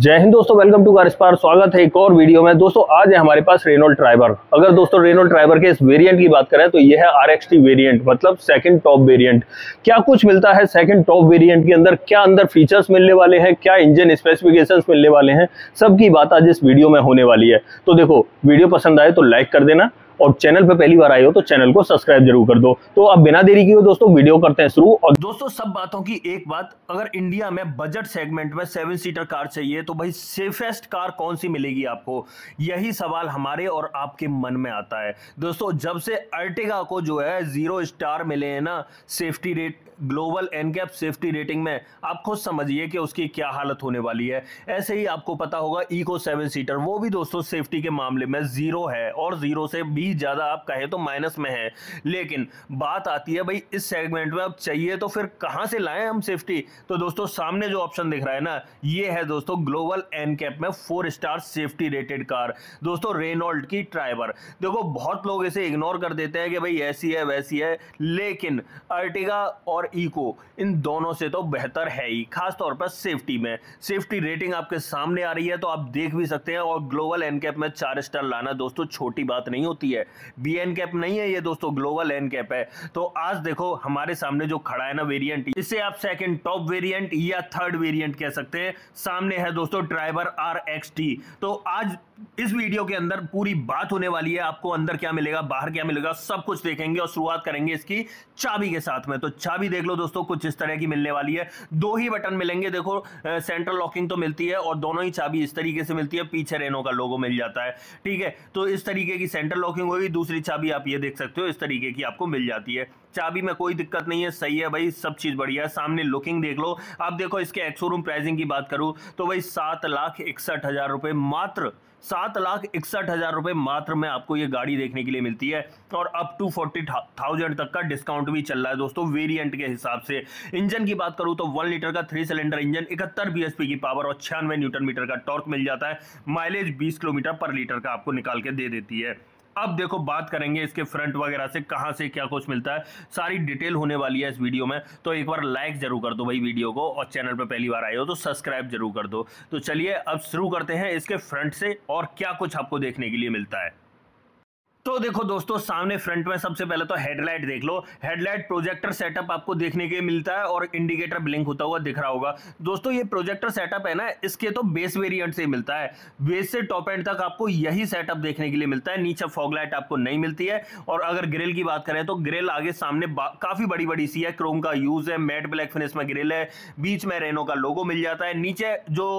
जय हिंद दोस्तों welcome to car spar स्वागत है एक और वीडियो में दोस्तों आज है हमारे पास रेनोल्ड ट्राइबर अगर दोस्तों रेनोल्ड ट्राइबर के इस वेरिएंट की बात करें तो यह है आर वेरिएंट मतलब सेकंड टॉप वेरिएंट क्या कुछ मिलता है सेकंड टॉप वेरिएंट के अंदर क्या अंदर फीचर्स मिलने वाले हैं क्या इंजन स्पेसिफिकेशन मिलने वाले हैं सबकी बात आज इस वीडियो में होने वाली है तो देखो वीडियो पसंद आए तो लाइक कर देना और चैनल पर पहली बार आए हो तो चैनल को सब्सक्राइब जरूर कर दो तो अब बिना देरी की हो दोस्तों वीडियो करते हैं शुरू और दोस्तों सब बातों की एक बात अगर इंडिया में बजट सेगमेंट में सेवन सीटर कार चाहिए तो भाई सेफेस्ट कार कौन सी मिलेगी आपको यही सवाल हमारे और आपके मन में आता है दोस्तों जब से अर्टिगा को जो है जीरो स्टार मिले हैं ना safety rate global NCAP safety rating में आप खुद समझिए कि उसकी क्या हालत होने वाली है ऐसे ही आपको पता होगा इको सेवन सीटर वो भी दोस्तों सेफ्टी के मामले में जीरो है और जीरो से भी ही ज़्यादा आप कहे तो माइनस में है लेकिन बात आती है भाई इस सेगमेंट में अब चाहिए तो फिर कहां से लाएं हम सेफ्टी तो दोस्तों सामने जो ऑप्शन दिख रहा है ना ये है दोस्तों ग्लोबल एन कैप में four star safety rated car दोस्तों रेनॉल्ड की ट्राइबर देखो बहुत लोग इसे इग्नोर कर देते हैं कि भाई ऐसी है वैसी है लेकिन अर्टिगा और इको इन दोनों से तो बेहतर है ही खासतौर पर सेफ्टी में सेफ्टी रेटिंग आपके सामने आ रही है तो आप देख भी सकते हैं और ग्लोबल एन कैप में चार स्टार लाना दोस्तों छोटी बात नहीं होती है है बी एन कैप नहीं है ये दोस्तों ग्लोबल एन कैप है तो आज देखो हमारे सामने जो खड़ा है ना वेरियंट इसे आप सेकेंड टॉप वेरियंट या थर्ड वेरियंट कह सकते हैं सामने है दोस्तों ड्राइवर आर एक्स टी तो आज इस वीडियो के अंदर पूरी बात होने वाली है आपको अंदर क्या मिलेगा बाहर क्या मिलेगा सब कुछ देखेंगे और शुरुआत करेंगे इसकी चाबी के साथ में तो चाबी देख लो दोस्तों कुछ इस तरह की मिलने वाली है दो ही बटन मिलेंगे देखो सेंट्रल लॉकिंग तो मिलती है और दोनों ही चाबी इस तरीके से मिलती है पीछे रेनो का लोगो मिल जाता है ठीक है तो इस तरीके की सेंट्रल लॉकिंग होगी दूसरी चाबी आप ये देख सकते हो इस तरीके की आपको मिल जाती है चाबी में कोई दिक्कत नहीं है सही है भाई सब चीज़ बढ़िया है सामने लुकिंग देख लो आप देखो इसके एक्सोरूम प्राइसिंग की बात करूँ तो भाई सात लाख इकसठ हज़ार रुपये मात्र सात लाख इकसठ हज़ार रुपये मात्र में आपको ये गाड़ी देखने के लिए मिलती है और अप टू फोर्टी थाउजेंड तक का डिस्काउंट भी चल रहा है दोस्तों वेरिएंट के हिसाब से इंजन की बात करूँ तो वन लीटर का थ्री सिलेंडर इंजन इकहत्तर बीएसपी की पावर और छियानवे न्यूटन मीटर का टॉर्क मिल जाता है माइलेज बीस किलोमीटर पर लीटर का आपको निकाल के दे देती है अब देखो बात करेंगे इसके फ्रंट वगैरह से कहां से क्या कुछ मिलता है सारी डिटेल होने वाली है इस वीडियो में तो एक बार लाइक जरूर कर दो भाई वीडियो को और चैनल पर पहली बार आए हो तो सब्सक्राइब जरूर कर दो तो चलिए अब शुरू करते हैं इसके फ्रंट से और क्या कुछ आपको देखने के लिए मिलता है तो देखो दोस्तों सामने फ्रंट में सबसे पहले तो हेडलाइट देख लो हेडलाइट प्रोजेक्टर सेटअप आपको देखने के मिलता है और इंडिकेटर ब्लिंक होता हुआ दिख रहा होगा दोस्तों ये प्रोजेक्टर सेटअप है ना इसके तो बेस वेरिएंट से मिलता है बेस से टॉप एंड तक आपको यही सेटअप देखने के लिए मिलता है नीचे फॉगलाइट आपको नहीं मिलती है और अगर ग्रिल की बात करें तो ग्रिल आगे सामने काफी बड़ी बड़ी सी है क्रोम का यूज है मेट ब्लैक फिनिश में ग्रिल है बीच में रेनो का लोगो मिल जाता है नीचे जो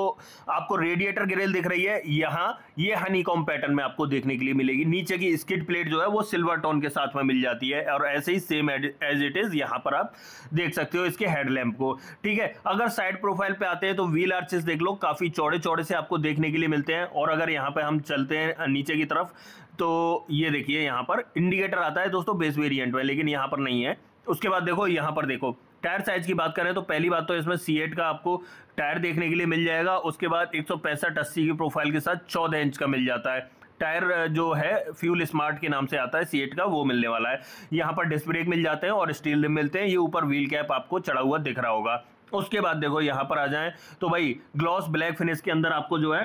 आपको रेडिएटर ग्रिल दिख रही है यहाँ ये हनी पैटर्न में आपको देखने के लिए मिलेगी नीचे की स्किट एडिड प्लेट जो है वो सिल्वर टोन के साथ में मिल जाती है और ऐसे ही सेम एज इट इज यहाँ पर आप देख सकते हो इसके हेडलैम्प को ठीक है अगर साइड प्रोफाइल पे आते हैं तो व्हील आर्चेस देख लो काफी चौड़े चौड़े से आपको देखने के लिए मिलते हैं और अगर यहाँ पे हम चलते हैं नीचे की तरफ तो ये देखिए यहाँ पर इंडिकेटर आता है दोस्तों बेस वेरियंट में लेकिन यहाँ पर नहीं है उसके बाद देखो यहाँ पर देखो टायर साइज की बात करें तो पहली बात तो इसमें सी का आपको टायर देखने के लिए मिल जाएगा उसके बाद एक सौ की प्रोफाइल के साथ 14 इंच का मिल जाता है टायर जो है फ्यूल स्मार्ट के नाम से आता है सी का वो मिलने वाला है यहाँ पर डिस्क ब्रेक मिल जाते हैं और स्टील मिलते हैं ये ऊपर व्हील कैप आपको चढ़ा हुआ दिख रहा होगा उसके बाद देखो यहाँ पर आ जाएं तो भाई ग्लॉस ब्लैक फिनिश के अंदर आपको जो है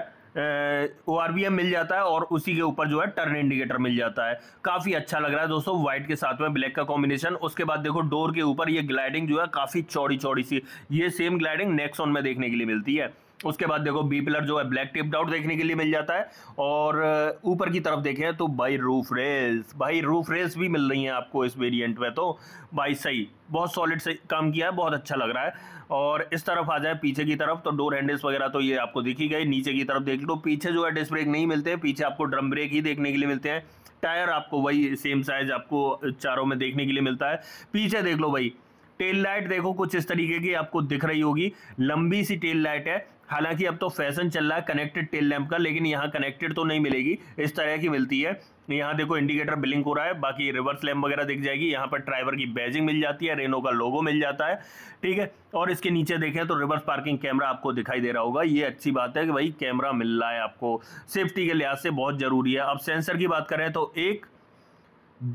ओ आर एम मिल जाता है और उसी के ऊपर जो है टर्न इंडिकेटर मिल जाता है काफ़ी अच्छा लग रहा है दोस्तों व्हाइट के साथ में ब्लैक का कॉम्बिनेशन उसके बाद देखो डोर के ऊपर ये ग्लाइडिंग जो है काफ़ी चौड़ी चौड़ी सी ये सेम ग्लाइडिंग नेक्सॉन में देखने के लिए मिलती है उसके बाद देखो बी पिलर जो है ब्लैक टिप्ड आउट देखने के लिए मिल जाता है और ऊपर की तरफ देखें तो भाई रूफ रेस भाई रूफ रेस भी मिल रही हैं आपको इस वेरिएंट में तो भाई सही बहुत सॉलिड से काम किया है बहुत अच्छा लग रहा है और इस तरफ आ जाए पीछे की तरफ तो डोर हैंडल्स वगैरह तो ये आपको दिखी गई नीचे की तरफ देख लो पीछे जो है डिस्क ब्रेक नहीं मिलते पीछे आपको ड्रम ब्रेक ही देखने के लिए मिलते हैं टायर आपको वही सेम साइज आपको चारों में देखने के लिए मिलता है पीछे देख लो भाई टेल लाइट देखो कुछ इस तरीके की आपको दिख रही होगी लंबी सी टेल लाइट है हालांकि अब तो फैशन चल रहा है कनेक्टेड टेल लैम्प का लेकिन यहाँ कनेक्टेड तो नहीं मिलेगी इस तरह की मिलती है यहाँ देखो इंडिकेटर बिलिंग हो रहा है बाकी रिवर्स लैम्प वगैरह दिख जाएगी यहाँ पर ड्राइवर की बैजिंग मिल जाती है रेनो का लोगो मिल जाता है ठीक है और इसके नीचे देखें तो रिवर्स पार्किंग कैमरा आपको दिखाई दे रहा होगा ये अच्छी बात है कि भाई कैमरा मिल रहा है आपको सेफ्टी के लिहाज से बहुत ज़रूरी है अब सेंसर की बात करें तो एक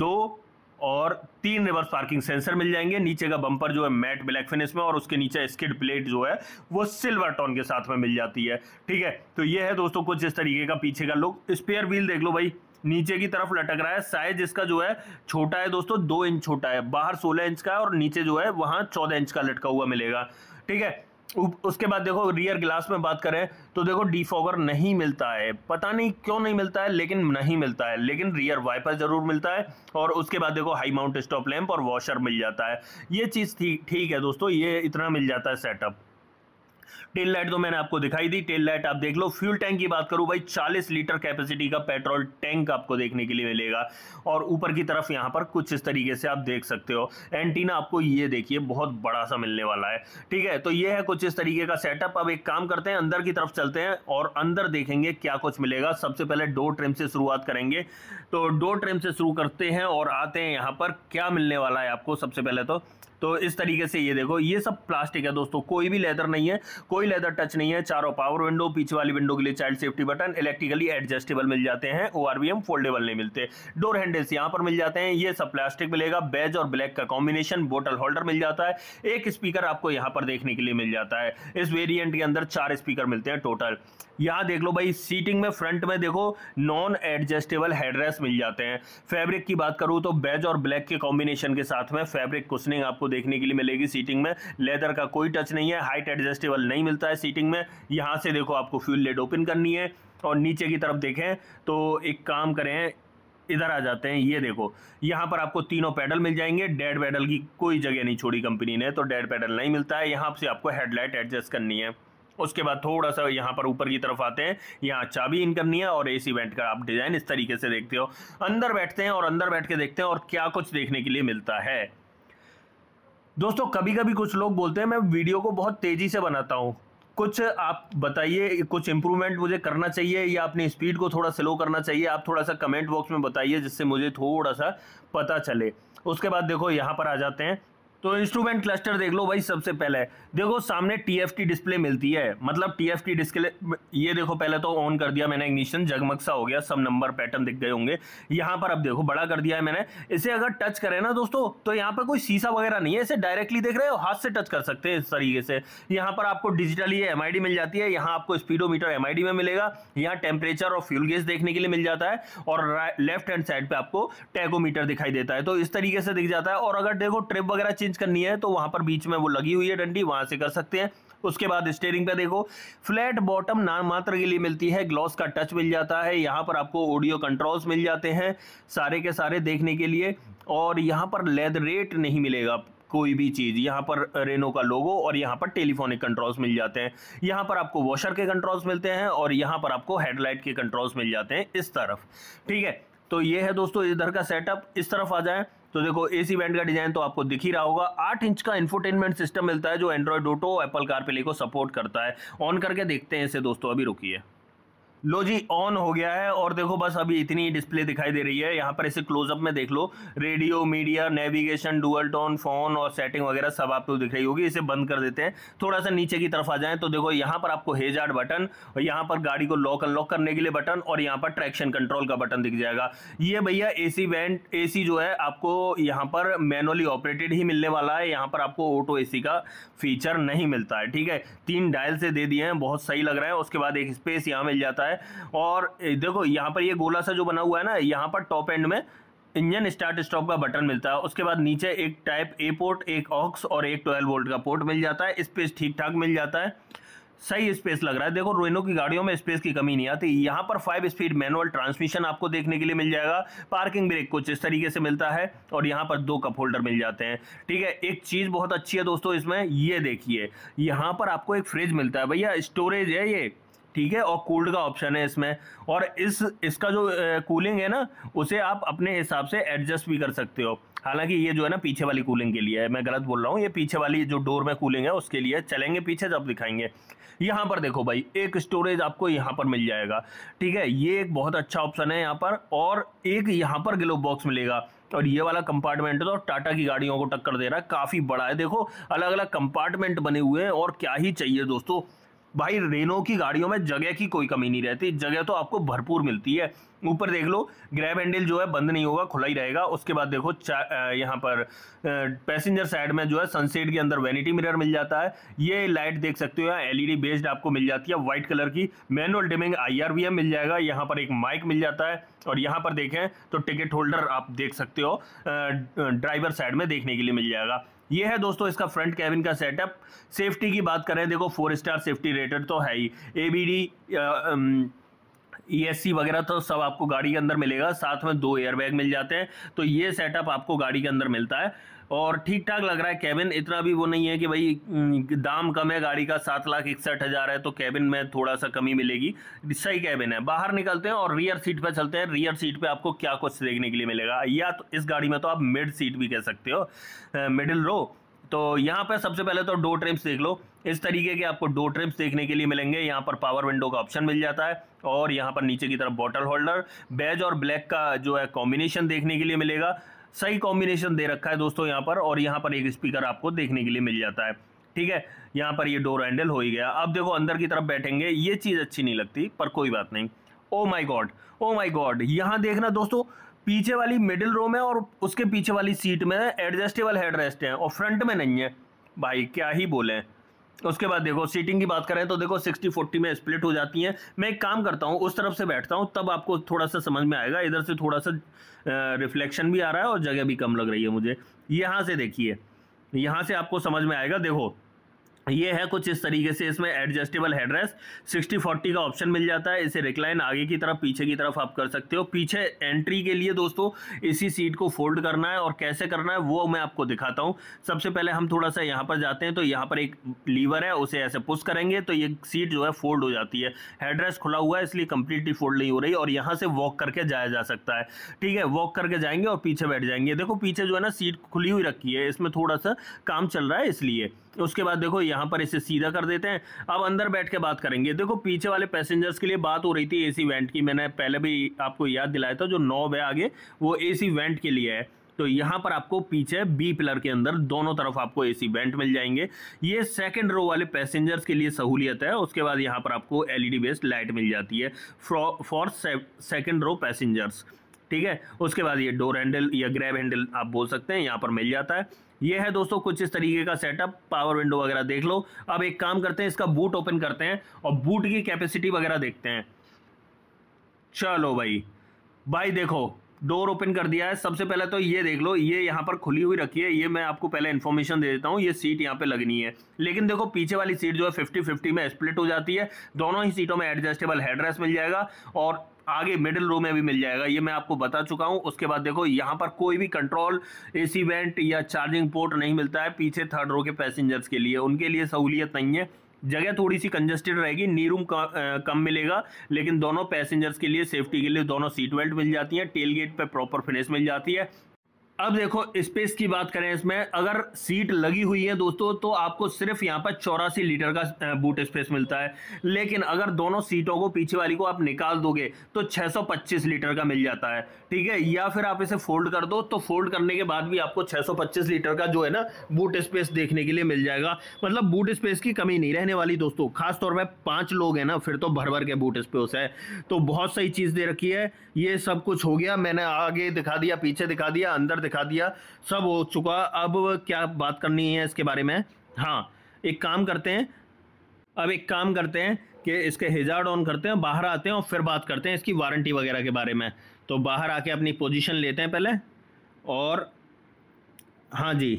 दो और तीन रिवर्स पार्किंग सेंसर मिल जाएंगे नीचे का बम्पर जो है मैट ब्लैक फिनिश में और उसके नीचे स्किड प्लेट जो है वो सिल्वर टोन के साथ में मिल जाती है ठीक है तो ये है दोस्तों कुछ इस तरीके का पीछे का लुक स्पेयर व्हील देख लो भाई नीचे की तरफ लटक रहा है साइज इसका जो है छोटा है दोस्तों दो इंच छोटा है बाहर सोलह इंच का है और नीचे जो है वहां चौदह इंच का लटका हुआ मिलेगा ठीक है उसके बाद देखो रियर ग्लास में बात करें तो देखो डिफॉगर नहीं मिलता है पता नहीं क्यों नहीं मिलता है लेकिन नहीं मिलता है लेकिन रियर वाइपर ज़रूर मिलता है और उसके बाद देखो हाई माउंट स्टॉप लैंप और वॉशर मिल जाता है ये चीज़ ठीक ठीक है दोस्तों ये इतना मिल जाता है सेटअप टेल लाइट तो मैंने आपको दिखाई दी टेल लाइट आप देख लो फ्यूल टैंक की बात करूं भाई 40 लीटर कैपेसिटी का पेट्रोल टैंक आपको देखने के लिए मिलेगा और ऊपर की तरफ यहां पर कुछ इस तरीके से आप देख सकते हो एंटीना आपको ये देखिए बहुत बड़ा सा मिलने वाला है ठीक है तो ये है कुछ इस तरीके का सेटअप अब एक काम करते हैं अंदर की तरफ चलते हैं और अंदर देखेंगे क्या कुछ मिलेगा सबसे पहले डोर ट्रिम से शुरुआत करेंगे तो डोर ट्रिम से शुरू करते हैं और आते हैं यहाँ पर क्या मिलने वाला है आपको सबसे पहले तो तो इस तरीके से ये देखो ये सब प्लास्टिक है दोस्तों कोई भी लेदर नहीं है कोई लेदर टच नहीं है चारों पावर विंडो पीछे वाली विंडो के लिए child safety button electrically adjustable मिल जाते हैं ओ फोल्डेबल नहीं मिलते डोर हैंडल्स यहाँ पर मिल जाते हैं ये सब प्लास्टिक मिलेगा बेज और ब्लैक का कॉम्बिनेशन बोटल होल्डर मिल जाता है एक स्पीकर आपको यहाँ पर देखने के लिए मिल जाता है इस वेरियंट के अंदर चार स्पीकर मिलते हैं टोटल यहाँ देख लो भाई सीटिंग में फ्रंट में देखो नॉन एडजस्टेबल हेडरेस मिल जाते हैं फैब्रिक की बात करूँ तो बेज और ब्लैक के कॉम्बिनेशन के साथ में फैब्रिक कुशनिंग आपको देखने के लिए मिलेगी सीटिंग में लेदर का कोई टच नहीं है हाइट एडजस्टेबल नहीं मिलता है सीटिंग में यहाँ से देखो आपको फ्यूल लेड ओपन करनी है और नीचे की तरफ देखें तो एक काम करें इधर आ जाते हैं ये देखो यहाँ पर आपको तीनों पैडल मिल जाएंगे डेड पैडल की कोई जगह नहीं छोड़ी कंपनी ने तो डेड पैडल नहीं मिलता है यहाँ से आपको हेडलाइट एडजस्ट करनी है उसके बाद थोड़ा सा यहाँ पर ऊपर की तरफ आते हैं यहाँ चाबी अच्छा इन करनी है और सी इवेंट का आप डिज़ाइन इस तरीके से देखते हो अंदर बैठते हैं और अंदर बैठ के देखते हैं और क्या कुछ देखने के लिए मिलता है दोस्तों कभी कभी कुछ लोग बोलते हैं मैं वीडियो को बहुत तेज़ी से बनाता हूँ कुछ आप बताइए कुछ इम्प्रूवमेंट मुझे करना चाहिए या अपनी स्पीड को थोड़ा स्लो करना चाहिए आप थोड़ा सा कमेंट बॉक्स में बताइए जिससे मुझे थोड़ा सा पता चले उसके बाद देखो यहाँ पर आ जाते हैं तो इंस्ट्रूमेंट क्लस्टर देख लो भाई सबसे पहले देखो सामने टीएफटी डिस्प्ले मिलती है मतलब टीएफटी डिस्प्ले ये देखो पहले तो ऑन कर दिया मैंने इग्निशन जगमगसा हो गया सब नंबर पैटर्न दिख गए होंगे यहाँ पर अब देखो बड़ा कर दिया है मैंने इसे अगर टच करें ना दोस्तों तो यहाँ पर कोई शीशा वगैरह नहीं है इसे डायरेक्टली देख रहे हो हाथ से टच कर सकते हैं इस तरीके से यहाँ पर आपको डिजिटली एम मिल जाती है यहाँ आपको स्पीडोमीटर एम में मिलेगा यहाँ टेम्परेचर और फ्यूल गेज देखने के लिए मिल जाता है और लेफ्ट हैंड साइड पर आपको टैगोमीटर दिखाई देता है तो इस तरीके से दिख जाता है और अगर देखो ट्रिप वगैरह चेंज करनी है तो वहां पर बीच में वो लगी हुई है डंडी वहां से कर सकते हैं उसके बाद स्टेयरिंग पे देखो फ्लैट बॉटम नाम मात्र के लिए मिलती है ग्लॉस का टच मिल जाता है यहाँ पर आपको ऑडियो कंट्रोल्स मिल जाते हैं सारे के सारे देखने के लिए और यहाँ पर लेद रेट नहीं मिलेगा कोई भी चीज़ यहाँ पर रेनो का लोगो और यहाँ पर टेलीफोनिक कंट्रोल्स मिल जाते हैं यहाँ पर आपको वॉशर के कंट्रोल्स मिलते हैं और यहाँ पर आपको हेडलाइट के कंट्रोल्स मिल जाते हैं इस तरफ ठीक है तो ये है दोस्तों इधर का सेटअप इस तरफ आ जाए तो देखो इस इवेंट का डिजाइन तो आपको दिख ही रहा होगा आठ इंच का इन्फोटेनमेंट सिस्टम मिलता है जो एंड्रॉयड ऑटो एप्पल कार को सपोर्ट करता है ऑन करके देखते हैं इसे दोस्तों अभी है लो जी ऑन हो गया है और देखो बस अभी इतनी ही डिस्प्ले दिखाई दे रही है यहाँ पर इसे क्लोजअप में देख लो radio media navigation dual tone phone और सेटिंग वगैरह सब आपको दिख रही होगी इसे बंद कर देते हैं थोड़ा सा नीचे की तरफ आ जाए तो देखो यहाँ पर आपको हेजार्ड बटन और यहाँ पर गाड़ी को लॉक अनलॉक करने के लिए बटन और यहाँ पर ट्रैक्शन कंट्रोल का बटन दिख जाएगा ये भैया ए सी वैंड ए सी जो है आपको यहाँ पर मैनुअली ऑपरेटेड ही मिलने वाला है यहाँ पर आपको ऑटो ए सी का फीचर नहीं मिलता है ठीक है तीन डायल से दे दिए हैं बहुत सही लग रहा है उसके बाद एक स्पेस यहाँ मिल जाता है है और देखो यहाँ पर ये गोला सा जो बना हुआ है ना यहाँ पर टॉप एंड में इंजन स्टार्ट स्टॉप का बटन मिलता है उसके बाद नीचे एक टाइप ए पोर्ट एक ऑक्स और एक ट्वेल्व वोल्ट का पोर्ट मिल जाता है स्पेस ठीक ठाक मिल जाता है सही स्पेस लग रहा है देखो रोइनो की गाड़ियों में स्पेस की कमी नहीं आती यहाँ पर फाइव स्पीड मैनुअल ट्रांसमिशन आपको देखने के लिए मिल जाएगा पार्किंग ब्रेक कुछ इस तरीके से मिलता है और यहाँ पर दो कप होल्डर मिल जाते हैं ठीक है एक चीज़ बहुत अच्छी है दोस्तों इसमें ये देखिए यहाँ पर आपको एक फ्रिज मिलता है भैया स्टोरेज है ये ठीक है और कूल्ड का ऑप्शन है इसमें और इस इसका जो कूलिंग है ना उसे आप अपने हिसाब से एडजस्ट भी कर सकते हो हालांकि ये जो है ना पीछे वाली कूलिंग के लिए है मैं गलत बोल रहा हूँ ये पीछे वाली जो डोर में कूलिंग है उसके लिए चलेंगे पीछे जब दिखाएंगे यहाँ पर देखो भाई एक स्टोरेज आपको यहाँ पर मिल जाएगा ठीक है ये एक बहुत अच्छा ऑप्शन है यहाँ पर और एक यहाँ पर ग्लोब बॉक्स मिलेगा और ये वाला कंपार्टमेंट तो टाटा की गाड़ियों को टक्कर दे रहा है काफ़ी बड़ा है देखो अलग अलग कंपार्टमेंट बने हुए हैं और क्या ही चाहिए दोस्तों भाई रेनो की गाड़ियों में जगह की कोई कमी नहीं रहती जगह तो आपको भरपूर मिलती है ऊपर देख लो ग्रैब हैंडल जो है बंद नहीं होगा खुला ही रहेगा उसके बाद देखो यहाँ पर पैसेंजर साइड में जो है सनसेट के अंदर वैनिटी मिरर मिल जाता है ये लाइट देख सकते हो एलईडी बेस्ड आपको मिल जाती है व्हाइट कलर की मैनुअल डिमिंग आई मिल जाएगा यहाँ पर एक माइक मिल जाता है और यहाँ पर देखें तो टिकट होल्डर आप देख सकते हो ड्राइवर साइड में देखने के लिए मिल जाएगा ये है दोस्तों इसका फ्रंट कैबिन का सेटअप सेफ्टी की बात करें देखो फोर स्टार सेफ्टी रेटेड तो है ही ए बी डी ई वगैरह तो सब आपको गाड़ी के अंदर मिलेगा साथ में दो एयरबैग मिल जाते हैं तो ये सेटअप आपको गाड़ी के अंदर मिलता है और ठीक ठाक लग रहा है कैबिन इतना भी वो नहीं है कि भाई दाम कम है गाड़ी का सात लाख इकसठ हज़ार है तो कैबिन में थोड़ा सा कमी मिलेगी सही कैबिन है बाहर निकलते हैं और रियर सीट पे चलते हैं रियर सीट पे आपको क्या कुछ देखने के लिए मिलेगा या तो इस गाड़ी में तो आप मिड सीट भी कह सकते हो मिडिल रो तो यहाँ पर सबसे पहले तो डो ट्रिम्स देख लो इस तरीके के आपको डो ट्रिम्स देखने के लिए मिलेंगे यहाँ पर पावर विंडो का ऑप्शन मिल जाता है और यहाँ पर नीचे की तरफ बॉटल होल्डर बेज और ब्लैक का जो है कॉम्बिनेशन देखने के लिए मिलेगा सही कॉम्बिनेशन दे रखा है दोस्तों यहाँ पर और यहाँ पर एक स्पीकर आपको देखने के लिए मिल जाता है ठीक है यहाँ पर ये डोर हैंडल हो ही गया अब देखो अंदर की तरफ बैठेंगे ये चीज़ अच्छी नहीं लगती पर कोई बात नहीं ओ माई गॉड ओ माई गॉड यहाँ देखना दोस्तों पीछे वाली मिडिल रो में और उसके पीछे वाली सीट में एडजस्टेबल हेड रेस्ट है और फ्रंट में नहीं है भाई क्या ही बोले उसके बाद देखो सीटिंग की बात करें तो देखो 60 40 में स्प्लिट हो जाती हैं मैं एक काम करता हूँ उस तरफ से बैठता हूँ तब आपको थोड़ा सा समझ में आएगा इधर से थोड़ा सा रिफ्लेक्शन भी आ रहा है और जगह भी कम लग रही है मुझे यहाँ से देखिए यहाँ से आपको समझ में आएगा देखो ये है कुछ इस तरीके से इसमें एडजस्टेबल हेडरेस सिक्सटी फोर्टी का ऑप्शन मिल जाता है इसे रिक्लाइन आगे की तरफ पीछे की तरफ आप कर सकते हो पीछे एंट्री के लिए दोस्तों इसी सीट को फोल्ड करना है और कैसे करना है वो मैं आपको दिखाता हूँ सबसे पहले हम थोड़ा सा यहाँ पर जाते हैं तो यहाँ पर एक लीवर है उसे ऐसे पुश करेंगे तो ये सीट जो है फोल्ड हो जाती है हेडरेस खुला हुआ है इसलिए कंप्लीटली फोल्ड नहीं हो रही और यहाँ से वॉक करके जाया जा सकता है ठीक है वॉक करके जाएंगे और पीछे बैठ जाएंगे देखो पीछे जो है ना सीट खुली हुई रखी है इसमें थोड़ा सा काम चल रहा है इसलिए उसके बाद देखो यहाँ पर इसे सीधा कर देते हैं अब अंदर बैठ के बात करेंगे देखो पीछे वाले पैसेंजर्स के लिए बात हो रही थी एसी वेंट की मैंने पहले भी आपको याद दिलाया था जो नौ है आगे वो एसी वेंट के लिए है तो यहाँ पर आपको पीछे बी पिलर के अंदर दोनों तरफ आपको एसी वेंट मिल जाएंगे ये सेकंड रो वाले पैसेंजर्स के लिए सहूलियत है उसके बाद यहाँ पर आपको एल बेस्ड लाइट मिल जाती है फॉर सेकेंड रो पैसेंजर्स ठीक है उसके बाद ये डोर हैंडल या ग्रैब हैंडल आप बोल सकते हैं यहाँ पर मिल जाता है ये है दोस्तों कुछ इस तरीके का सेटअप पावर विंडो वगैरह देख लो अब एक काम करते हैं इसका बूट ओपन करते हैं और बूट की कैपेसिटी वगैरह देखते हैं चलो भाई भाई देखो डोर ओपन कर दिया है सबसे पहले तो ये देख लो ये यहाँ पर खुली हुई रखी है ये मैं आपको पहले इन्फॉर्मेशन दे देता हूँ ये सीट यहाँ पे लगनी है लेकिन देखो पीछे वाली सीट जो है फिफ्टी फिफ्टी में स्प्लिट हो जाती है दोनों ही सीटों में एडजस्टेबल हेडरेस्ट मिल जाएगा और आगे मिडिल रो में भी मिल जाएगा ये मैं आपको बता चुका हूँ उसके बाद देखो यहाँ पर कोई भी कंट्रोल एसी वेंट या चार्जिंग पोर्ट नहीं मिलता है पीछे थर्ड रो के पैसेंजर्स के लिए उनके लिए सहूलियत नहीं है जगह थोड़ी सी कंजस्टेड रहेगी नी रूम कम मिलेगा लेकिन दोनों पैसेंजर्स के लिए सेफ्टी के लिए दोनों सीट बेल्ट मिल जाती है टेल गेट पर प्रॉपर फिनिश मिल जाती है अब देखो स्पेस की बात करें इसमें अगर सीट लगी हुई है दोस्तों तो आपको सिर्फ यहाँ पर चौरासी लीटर का बूट स्पेस मिलता है लेकिन अगर दोनों सीटों को पीछे वाली को आप निकाल दोगे तो 625 लीटर का मिल जाता है ठीक है या फिर आप इसे फोल्ड कर दो तो फोल्ड करने के बाद भी आपको 625 लीटर का जो है ना बूट स्पेस देखने के लिए मिल जाएगा मतलब बूट स्पेस की कमी नहीं रहने वाली दोस्तों खासतौर पर पाँच लोग हैं ना फिर तो भर भर के बूट स्पेस है तो बहुत सही चीज़ दे रखी है ये सब कुछ हो गया मैंने आगे दिखा दिया पीछे दिखा दिया अंदर दिखा दिया सब हो चुका अब क्या बात करनी है इसके बारे में हाँ एक काम करते हैं अब एक काम करते हैं कि इसके हिजार ऑन करते हैं बाहर आते हैं और फिर बात करते हैं इसकी वारंटी वगैरह के बारे में तो बाहर आके अपनी पोजीशन लेते हैं पहले और हाँ जी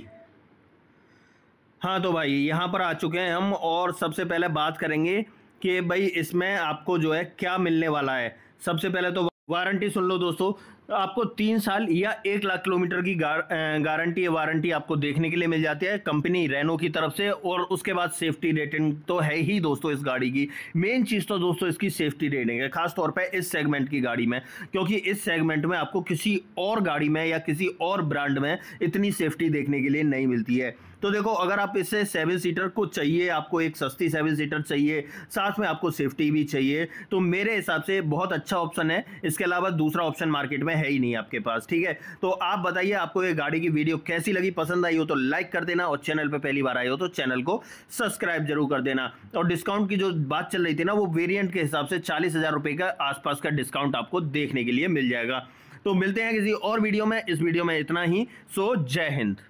हाँ तो भाई यहाँ पर आ चुके हैं हम और सबसे पहले बात करेंगे कि भाई इसमें आपको जो है क्या मिलने वाला है सबसे पहले तो वारंटी सुन लो दोस्तों आपको तीन साल या एक लाख किलोमीटर की गार, गारंटी या वारंटी आपको देखने के लिए मिल जाती है कंपनी रेनो की तरफ से और उसके बाद सेफ्टी रेटिंग तो है ही दोस्तों इस गाड़ी की मेन चीज़ तो दोस्तों इसकी सेफ्टी रेटिंग है खासतौर पर इस सेगमेंट की गाड़ी में क्योंकि इस सेगमेंट में आपको किसी और गाड़ी में या किसी और ब्रांड में इतनी सेफ्टी देखने के लिए नहीं मिलती है तो देखो अगर आप इससे सेवन सीटर को चाहिए आपको एक सस्ती सेवन सीटर चाहिए साथ में आपको सेफ्टी भी चाहिए तो मेरे हिसाब से बहुत अच्छा ऑप्शन है इसके अलावा दूसरा ऑप्शन मार्केट में है ही नहीं आपके पास ठीक है तो आप बताइए आपको ये गाड़ी की वीडियो कैसी लगी पसंद आई हो तो लाइक कर देना और चैनल पर पहली बार आई हो तो चैनल को सब्सक्राइब जरूर कर देना और डिस्काउंट की जो बात चल रही थी ना वो वेरियंट के हिसाब से चालीस हजार रुपये का आसपास का डिस्काउंट आपको देखने के लिए मिल जाएगा तो मिलते हैं किसी और वीडियो में इस वीडियो में इतना ही सो जय हिंद